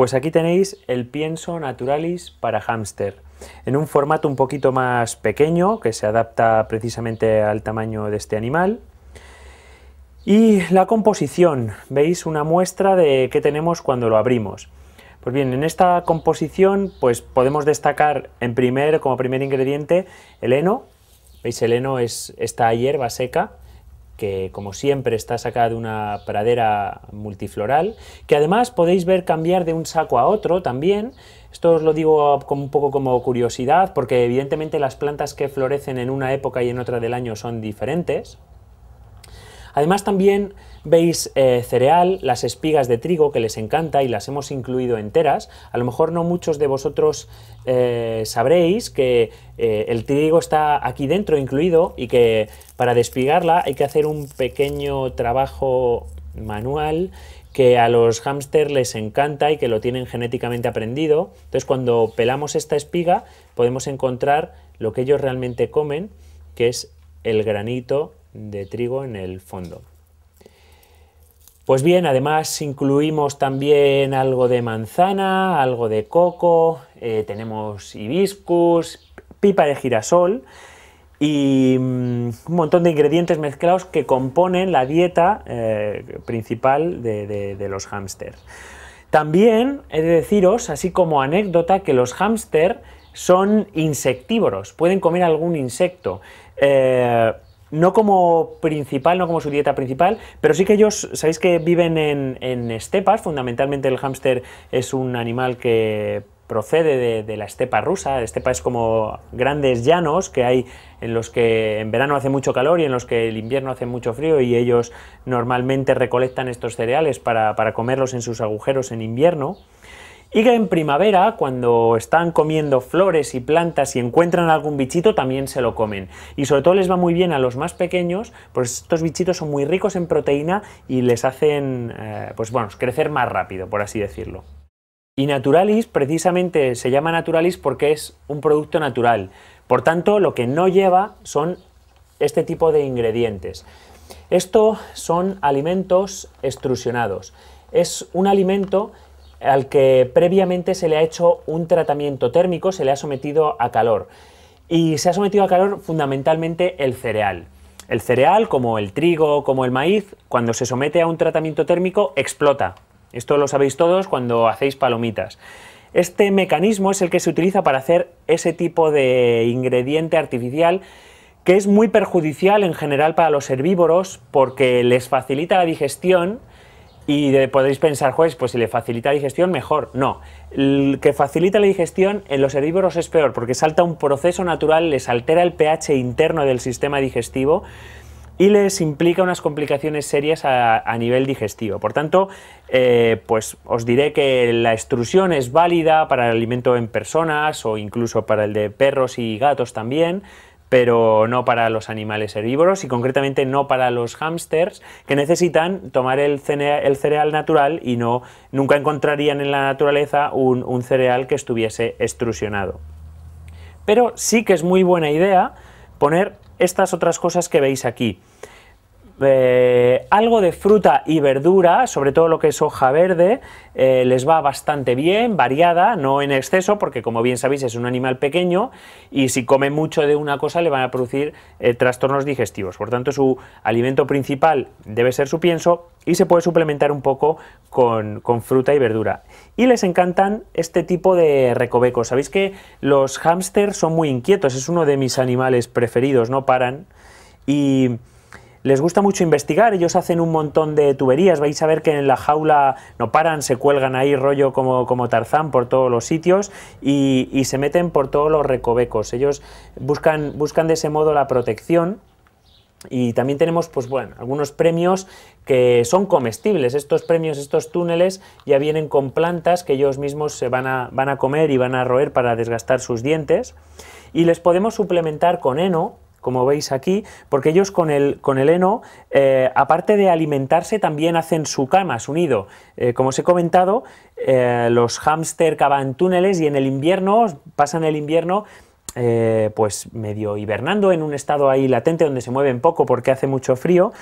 Pues aquí tenéis el pienso naturalis para hámster, en un formato un poquito más pequeño, que se adapta precisamente al tamaño de este animal. Y la composición, veis una muestra de qué tenemos cuando lo abrimos. Pues bien, en esta composición pues podemos destacar en primer, como primer ingrediente el heno. Veis, el heno es esta hierba seca que como siempre está sacada de una pradera multifloral, que además podéis ver cambiar de un saco a otro también. Esto os lo digo como un poco como curiosidad, porque evidentemente las plantas que florecen en una época y en otra del año son diferentes, Además también veis eh, cereal, las espigas de trigo que les encanta y las hemos incluido enteras. A lo mejor no muchos de vosotros eh, sabréis que eh, el trigo está aquí dentro incluido y que para despigarla hay que hacer un pequeño trabajo manual que a los hámster les encanta y que lo tienen genéticamente aprendido. Entonces cuando pelamos esta espiga podemos encontrar lo que ellos realmente comen, que es el granito de trigo en el fondo. Pues bien, además incluimos también algo de manzana, algo de coco, eh, tenemos hibiscus, pipa de girasol y mm, un montón de ingredientes mezclados que componen la dieta eh, principal de, los hámsters. También he de deciros, así como anécdota, que los hámsters son insectívoros, pueden comer algún insecto. Eh, no como principal, no como su dieta principal, pero sí que ellos, sabéis que viven en, estepas, fundamentalmente el hámster es un animal que procede de, la estepa rusa. La estepa es como grandes llanos que hay en los que en verano hace mucho calor y en los que el invierno hace mucho frío y ellos normalmente recolectan estos cereales para, para comerlos en sus agujeros en invierno. Y que en primavera, cuando están comiendo flores y plantas y encuentran algún bichito, también se lo comen. Y sobre todo les va muy bien a los más pequeños, pues estos bichitos son muy ricos en proteína y les hacen, eh, pues bueno, crecer más rápido, por así decirlo. Y Naturalis precisamente se llama Naturalis porque es un producto natural. Por tanto, lo que no lleva son este tipo de ingredientes. Esto son alimentos extrusionados. Es un alimento al que previamente se le ha hecho un tratamiento térmico, se le ha sometido a calor. Y se ha sometido a calor fundamentalmente el cereal. El cereal, como el trigo, como el maíz, cuando se somete a un tratamiento térmico, explota. Esto lo sabéis todos cuando hacéis palomitas. Este mecanismo es el que se utiliza para hacer ese tipo de ingrediente artificial que es muy perjudicial en general para los herbívoros porque les facilita la digestión y podéis pensar, juez, pues si le facilita la digestión, mejor. No, el que facilita la digestión en los herbívoros es peor, porque salta un proceso natural, les altera el pH interno del sistema digestivo y les implica unas complicaciones serias a, nivel digestivo. Por tanto, eh, pues os diré que la extrusión es válida para el alimento en personas o incluso para el de perros y gatos también, pero no para los animales herbívoros y concretamente no para los hámsters que necesitan tomar el, cereal natural y no, nunca encontrarían en la naturaleza un cereal que estuviese extrusionado. Pero sí que es muy buena idea poner estas otras cosas que veis aquí. Eh, algo de fruta y verdura, sobre todo lo que es hoja verde, eh, les va bastante bien, variada, no en exceso, porque como bien sabéis es un animal pequeño y si come mucho de una cosa le van a producir eh, trastornos digestivos. Por tanto, su alimento principal debe ser su pienso y se puede suplementar un poco con, con fruta y verdura. Y les encantan este tipo de recovecos. Sabéis que los hámsters son muy inquietos, es uno de mis animales preferidos, no paran. Y les gusta mucho investigar, ellos hacen un montón de tuberías, vais a ver que en la jaula no paran, se cuelgan ahí rollo como, como Tarzán por todos los sitios y, se meten por todos los recovecos. Ellos buscan, buscan de ese modo la protección y también tenemos, pues bueno, algunos premios que son comestibles. Estos premios, estos túneles, ya vienen con plantas que ellos mismos se van a, van a comer y van a roer para desgastar sus dientes. Y les podemos suplementar con heno, como veis aquí, porque ellos con el, con el heno, eh, aparte de alimentarse, también hacen su cama, su nido. Eh, como os he comentado, eh, los hámster cavan túneles y en el invierno, pasan el invierno eh, pues medio hibernando en un estado ahí latente donde se mueven poco porque hace mucho frío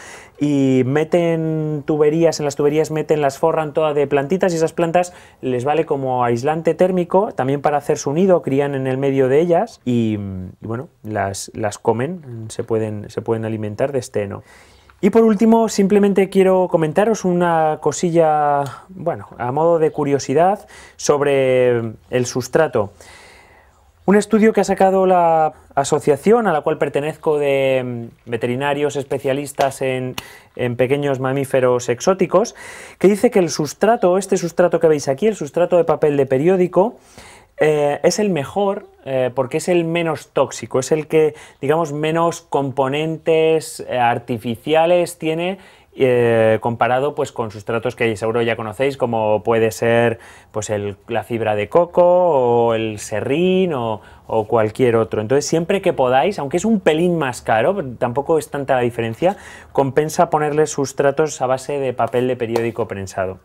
y meten tuberías, en las tuberías meten, las forran toda de plantitas y esas plantas les vale como aislante térmico, también para hacer su nido, crían en el medio de ellas y, bueno, las, las comen, se pueden, se pueden alimentar de este Y por último, simplemente quiero comentaros una cosilla, bueno, a modo de curiosidad sobre el sustrato. Un estudio que ha sacado la asociación a la cual pertenezco de mm, veterinarios especialistas en, pequeños mamíferos exóticos, que dice que el sustrato, este sustrato que veis aquí, el sustrato de papel de periódico, eh, es el mejor eh, porque es el menos tóxico, es el que, digamos, menos componentes eh, artificiales tiene comparado pues con sustratos que seguro ya conocéis como puede ser pues la fibra de coco o el serrín o, o, cualquier otro entonces siempre que podáis aunque es un pelín más caro tampoco es tanta la diferencia compensa ponerle sustratos a base de papel de periódico prensado